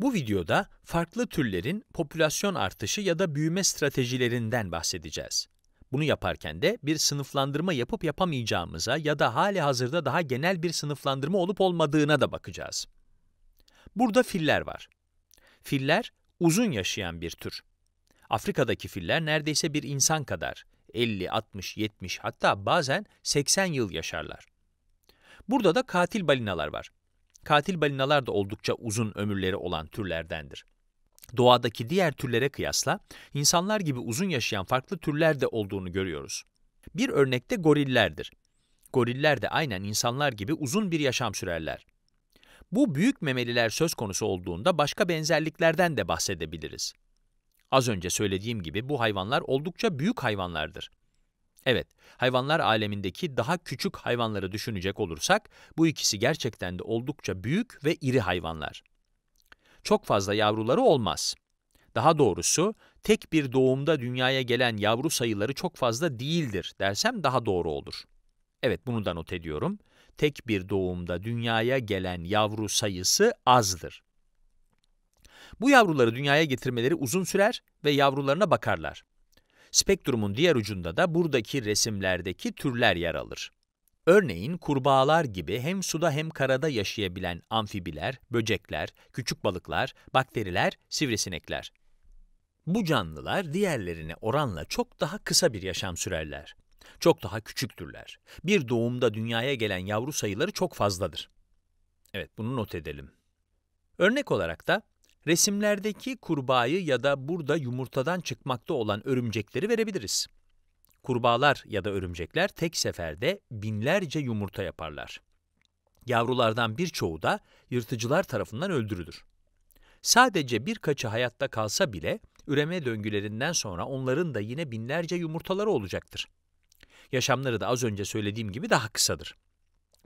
Bu videoda farklı türlerin popülasyon artışı ya da büyüme stratejilerinden bahsedeceğiz. Bunu yaparken de bir sınıflandırma yapıp yapamayacağımıza ya da hali hazırda daha genel bir sınıflandırma olup olmadığına da bakacağız. Burada filler var. Filler uzun yaşayan bir tür. Afrika'daki filler neredeyse bir insan kadar 50, 60, 70 hatta bazen 80 yıl yaşarlar. Burada da katil balinalar var. Katil balinalar da oldukça uzun ömürleri olan türlerdendir. Doğadaki diğer türlere kıyasla insanlar gibi uzun yaşayan farklı türler de olduğunu görüyoruz. Bir örnekte gorillerdir. Goriller de aynen insanlar gibi uzun bir yaşam sürerler. Bu büyük memeliler söz konusu olduğunda başka benzerliklerden de bahsedebiliriz. Az önce söylediğim gibi bu hayvanlar oldukça büyük hayvanlardır. Evet, hayvanlar alemindeki daha küçük hayvanları düşünecek olursak, bu ikisi gerçekten de oldukça büyük ve iri hayvanlar. Çok fazla yavruları olmaz. Daha doğrusu, tek bir doğumda dünyaya gelen yavru sayıları çok fazla değildir dersem daha doğru olur. Evet, bunu da not ediyorum. Tek bir doğumda dünyaya gelen yavru sayısı azdır. Bu yavruları dünyaya getirmeleri uzun sürer ve yavrularına bakarlar. Spektrumun diğer ucunda da buradaki resimlerdeki türler yer alır. Örneğin kurbağalar gibi hem suda hem karada yaşayabilen amfibiler, böcekler, küçük balıklar, bakteriler, sivrisinekler. Bu canlılar diğerlerine oranla çok daha kısa bir yaşam sürerler. Çok daha küçüktürler. Bir doğumda dünyaya gelen yavru sayıları çok fazladır. Evet, bunu not edelim. Örnek olarak da Resimlerdeki kurbağayı ya da burada yumurtadan çıkmakta olan örümcekleri verebiliriz. Kurbağalar ya da örümcekler tek seferde binlerce yumurta yaparlar. Yavrulardan birçoğu da yırtıcılar tarafından öldürülür. Sadece birkaçı hayatta kalsa bile üreme döngülerinden sonra onların da yine binlerce yumurtaları olacaktır. Yaşamları da az önce söylediğim gibi daha kısadır.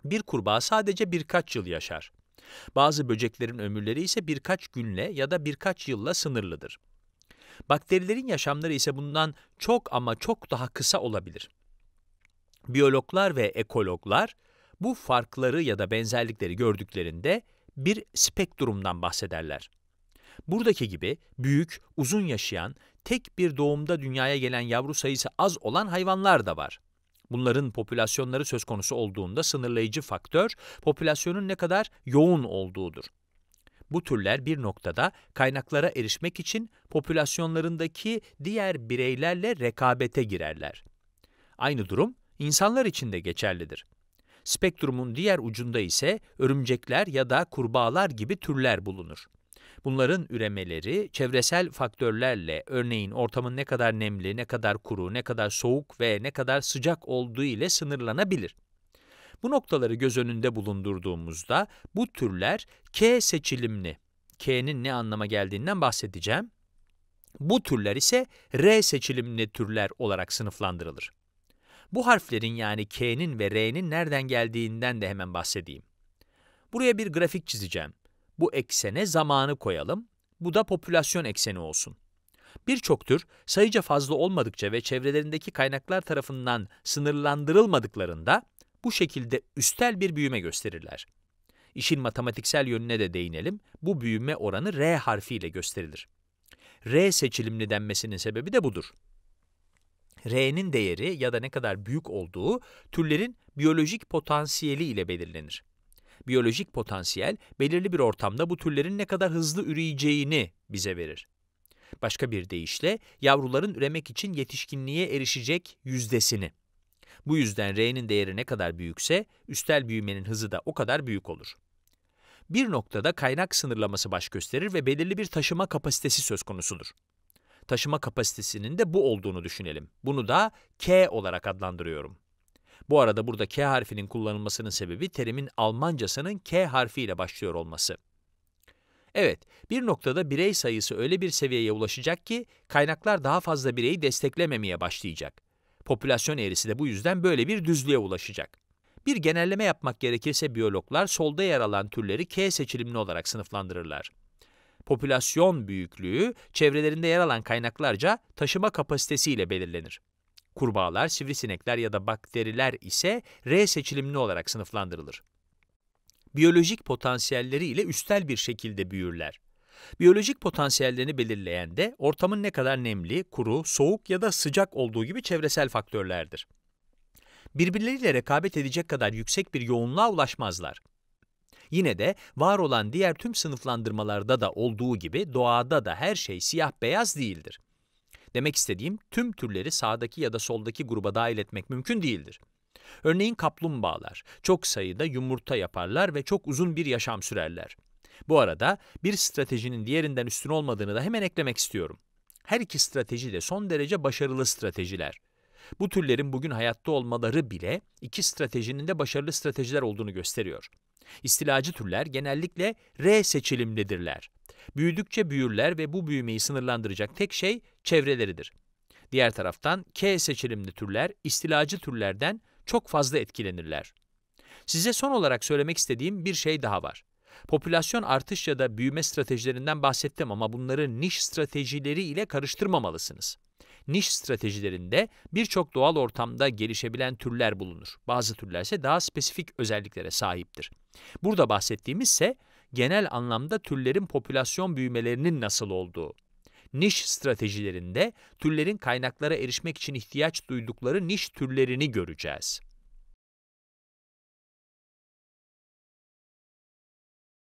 Bir kurbağa sadece birkaç yıl yaşar. Bazı böceklerin ömürleri ise birkaç günle ya da birkaç yılla sınırlıdır. Bakterilerin yaşamları ise bundan çok ama çok daha kısa olabilir. Biyologlar ve ekologlar bu farkları ya da benzerlikleri gördüklerinde bir spektrumdan bahsederler. Buradaki gibi büyük, uzun yaşayan, tek bir doğumda dünyaya gelen yavru sayısı az olan hayvanlar da var. Bunların popülasyonları söz konusu olduğunda sınırlayıcı faktör popülasyonun ne kadar yoğun olduğudur. Bu türler bir noktada kaynaklara erişmek için popülasyonlarındaki diğer bireylerle rekabete girerler. Aynı durum insanlar için de geçerlidir. Spektrumun diğer ucunda ise örümcekler ya da kurbağalar gibi türler bulunur. Bunların üremeleri çevresel faktörlerle, örneğin ortamın ne kadar nemli, ne kadar kuru, ne kadar soğuk ve ne kadar sıcak olduğu ile sınırlanabilir. Bu noktaları göz önünde bulundurduğumuzda bu türler K seçilimli. K'nin ne anlama geldiğinden bahsedeceğim. Bu türler ise R seçilimli türler olarak sınıflandırılır. Bu harflerin yani K'nin ve R'nin nereden geldiğinden de hemen bahsedeyim. Buraya bir grafik çizeceğim. Bu eksene zamanı koyalım. Bu da popülasyon ekseni olsun. Birçok tür sayıca fazla olmadıkça ve çevrelerindeki kaynaklar tarafından sınırlandırılmadıklarında bu şekilde üstel bir büyüme gösterirler. İşin matematiksel yönüne de değinelim. Bu büyüme oranı R harfiyle gösterilir. R seçilimli denmesinin sebebi de budur. R'nin değeri ya da ne kadar büyük olduğu türlerin biyolojik potansiyeli ile belirlenir biyolojik potansiyel belirli bir ortamda bu türlerin ne kadar hızlı üreyeceğini bize verir. Başka bir deyişle yavruların üremek için yetişkinliğe erişecek yüzdesini. Bu yüzden R'nin değeri ne kadar büyükse üstel büyümenin hızı da o kadar büyük olur. Bir noktada kaynak sınırlaması baş gösterir ve belirli bir taşıma kapasitesi söz konusudur. Taşıma kapasitesinin de bu olduğunu düşünelim. Bunu da K olarak adlandırıyorum. Bu arada burada K harfinin kullanılmasının sebebi terimin Almancasının K harfiyle başlıyor olması. Evet, bir noktada birey sayısı öyle bir seviyeye ulaşacak ki kaynaklar daha fazla bireyi desteklememeye başlayacak. Popülasyon eğrisi de bu yüzden böyle bir düzlüğe ulaşacak. Bir genelleme yapmak gerekirse biyologlar solda yer alan türleri K seçilimli olarak sınıflandırırlar. Popülasyon büyüklüğü çevrelerinde yer alan kaynaklarca taşıma kapasitesiyle belirlenir. Kurbağalar, sivrisinekler ya da bakteriler ise R seçilimli olarak sınıflandırılır. Biyolojik potansiyelleri ile üstel bir şekilde büyürler. Biyolojik potansiyellerini belirleyen de ortamın ne kadar nemli, kuru, soğuk ya da sıcak olduğu gibi çevresel faktörlerdir. Birbirleriyle rekabet edecek kadar yüksek bir yoğunluğa ulaşmazlar. Yine de var olan diğer tüm sınıflandırmalarda da olduğu gibi doğada da her şey siyah beyaz değildir. Demek istediğim tüm türleri sağdaki ya da soldaki gruba dahil etmek mümkün değildir. Örneğin kaplumbağalar çok sayıda yumurta yaparlar ve çok uzun bir yaşam sürerler. Bu arada bir stratejinin diğerinden üstün olmadığını da hemen eklemek istiyorum. Her iki strateji de son derece başarılı stratejiler. Bu türlerin bugün hayatta olmaları bile iki stratejinin de başarılı stratejiler olduğunu gösteriyor. İstilacı türler genellikle R seçilimlidirler. Büyüdükçe büyürler ve bu büyümeyi sınırlandıracak tek şey çevreleridir. Diğer taraftan K seçilimli türler istilacı türlerden çok fazla etkilenirler. Size son olarak söylemek istediğim bir şey daha var. Popülasyon artış ya da büyüme stratejilerinden bahsettim ama bunları niş stratejileri ile karıştırmamalısınız. Niş stratejilerinde birçok doğal ortamda gelişebilen türler bulunur. Bazı türler ise daha spesifik özelliklere sahiptir. Burada bahsettiğimiz ise genel anlamda türlerin popülasyon büyümelerinin nasıl olduğu. Niş stratejilerinde türlerin kaynaklara erişmek için ihtiyaç duydukları niş türlerini göreceğiz.